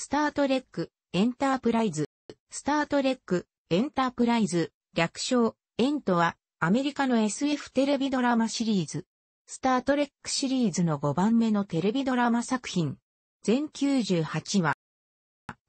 スタートレック、エンタープライズ。スタートレック、エンタープライズ、略称、エントは、アメリカの SF テレビドラマシリーズ。スタートレックシリーズの5番目のテレビドラマ作品。全98話。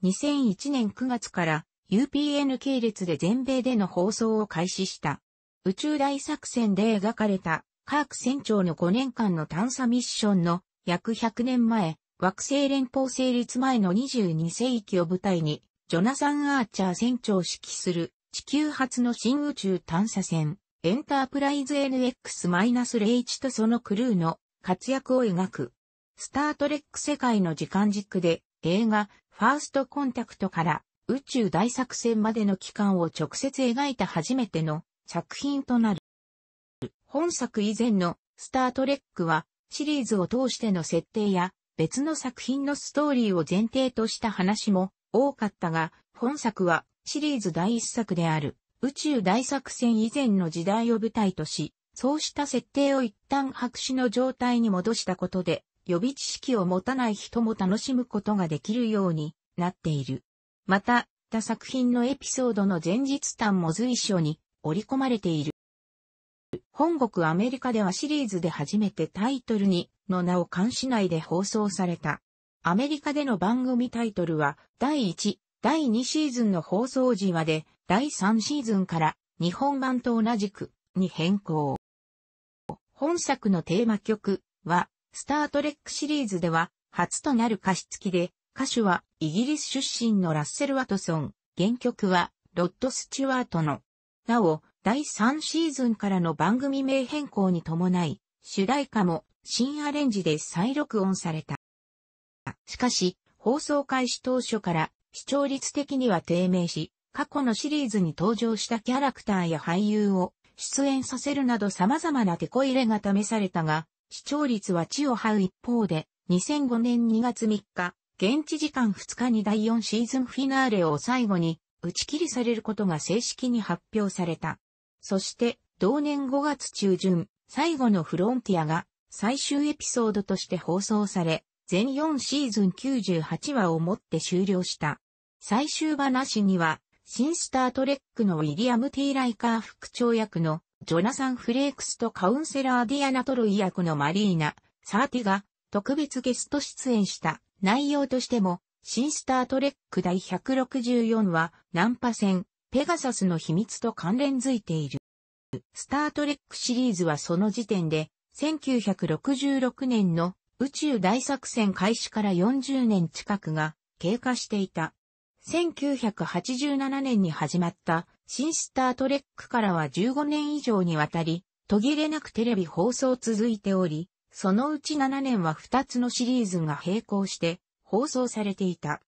2001年9月から UPN 系列で全米での放送を開始した。宇宙大作戦で描かれたカーク船長の5年間の探査ミッションの約100年前、惑星連邦成立前の22世紀を舞台に、ジョナサン・アーチャー船長を指揮する地球初の新宇宙探査船、エンタープライズ NX-01 とそのクルーの活躍を描く。スタートレック世界の時間軸で映画ファーストコンタクトから宇宙大作戦までの期間を直接描いた初めての作品となる。本作以前のスタートレックはシリーズを通しての設定や別の作品のストーリーを前提とした話も多かったが、本作はシリーズ第一作である宇宙大作戦以前の時代を舞台とし、そうした設定を一旦白紙の状態に戻したことで、予備知識を持たない人も楽しむことができるようになっている。また、他作品のエピソードの前日譚も随所に織り込まれている。本国アメリカではシリーズで初めてタイトルにの名を監視内で放送された。アメリカでの番組タイトルは第1、第2シーズンの放送時まで第3シーズンから日本版と同じくに変更。本作のテーマ曲はスタートレックシリーズでは初となる歌詞付きで歌手はイギリス出身のラッセル・ワトソン、原曲はロッド・スチュワートの。なお、第3シーズンからの番組名変更に伴い、主題歌も新アレンジで再録音された。しかし、放送開始当初から視聴率的には低迷し、過去のシリーズに登場したキャラクターや俳優を出演させるなど様々な手こ入れが試されたが、視聴率は地を這う一方で、2005年2月3日、現地時間2日に第4シーズンフィナーレを最後に打ち切りされることが正式に発表された。そして、同年5月中旬、最後のフロンティアが最終エピソードとして放送され、全4シーズン98話をもって終了した。最終話には、新スタートレックのウィリアム・ティー・ライカー副長役のジョナサン・フレークスとカウンセラー・ディアナ・トロイ役のマリーナ・サーティが特別ゲスト出演した内容としても、新スタートレック第164話、ナンパ戦、ペガサスの秘密と関連づいている。スタートレックシリーズはその時点で、1966年の宇宙大作戦開始から40年近くが経過していた。1987年に始まった新スタートレックからは15年以上にわたり、途切れなくテレビ放送続いており、そのうち7年は2つのシリーズが並行して放送されていた。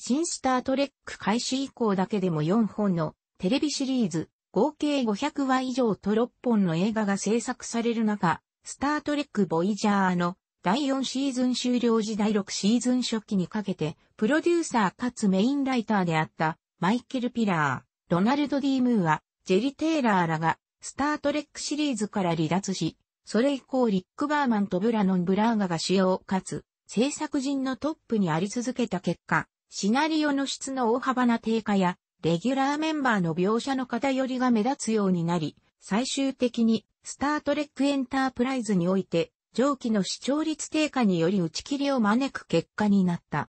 新スタートレック開始以降だけでも4本のテレビシリーズ、合計500話以上と6本の映画が制作される中、スタートレック・ボイジャーの第4シーズン終了時第6シーズン初期にかけて、プロデューサーかつメインライターであったマイケル・ピラー、ロナルド・ディムーア、ジェリ・テイラーらが、スタートレックシリーズから離脱し、それ以降リック・バーマンとブラノン・ブラーガが使用かつ、制作人のトップにあり続けた結果、シナリオの質の大幅な低下や、レギュラーメンバーの描写の偏りが目立つようになり、最終的に、スタートレックエンタープライズにおいて、上記の視聴率低下により打ち切りを招く結果になった。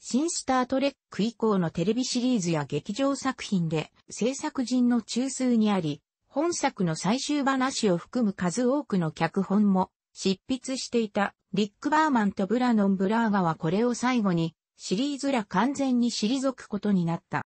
新スタートレック以降のテレビシリーズや劇場作品で制作陣の中枢にあり、本作の最終話を含む数多くの脚本も執筆していたリック・バーマンとブラノン・ブラーガはこれを最後にシリーズら完全に退くことになった。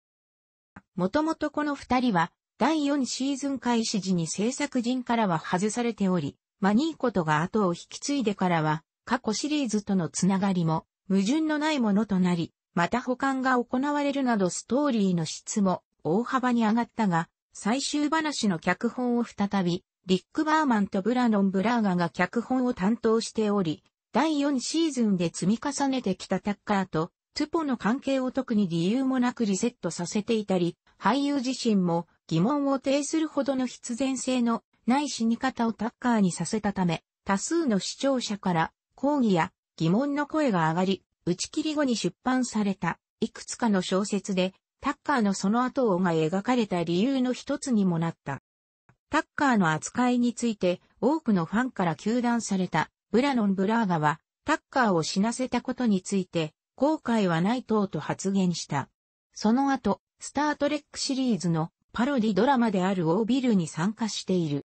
もともとこの二人は、第四シーズン開始時に制作陣からは外されており、マニーコとが後を引き継いでからは、過去シリーズとのつながりも、矛盾のないものとなり、また保管が行われるなどストーリーの質も大幅に上がったが、最終話の脚本を再び、リック・バーマンとブラノン・ブラーガが脚本を担当しており、第4シーズンで積み重ねてきたタッカーとトゥポの関係を特に理由もなくリセットさせていたり、俳優自身も疑問を呈するほどの必然性のない死に方をタッカーにさせたため、多数の視聴者から抗議や疑問の声が上がり、打ち切り後に出版されたいくつかの小説で、タッカーのその後をが描かれた理由の一つにもなった。タッカーの扱いについて多くのファンから求断されたブラノン・ブラーガは、タッカーを死なせたことについて、後悔はない等と発言した。その後、スタートレックシリーズのパロディドラマであるオービルに参加している。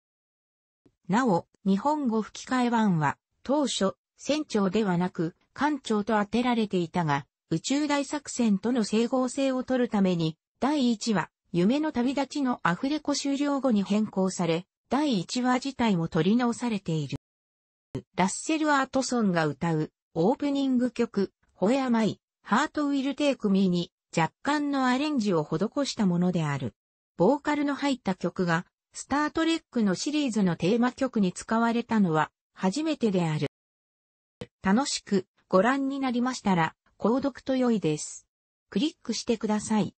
なお、日本語吹き替え版は、当初、船長ではなく、艦長と当てられていたが、宇宙大作戦との整合性を取るために、第1話、夢の旅立ちのアフレコ終了後に変更され、第1話自体も取り直されている。ラッセル・アートソンが歌うオープニング曲、ほや、甘い、ハートウィルテイクミーに若干のアレンジを施したものである。ボーカルの入った曲が、スタートレックのシリーズのテーマ曲に使われたのは初めてである。楽しくご覧になりましたら、購読と良いです。クリックしてください。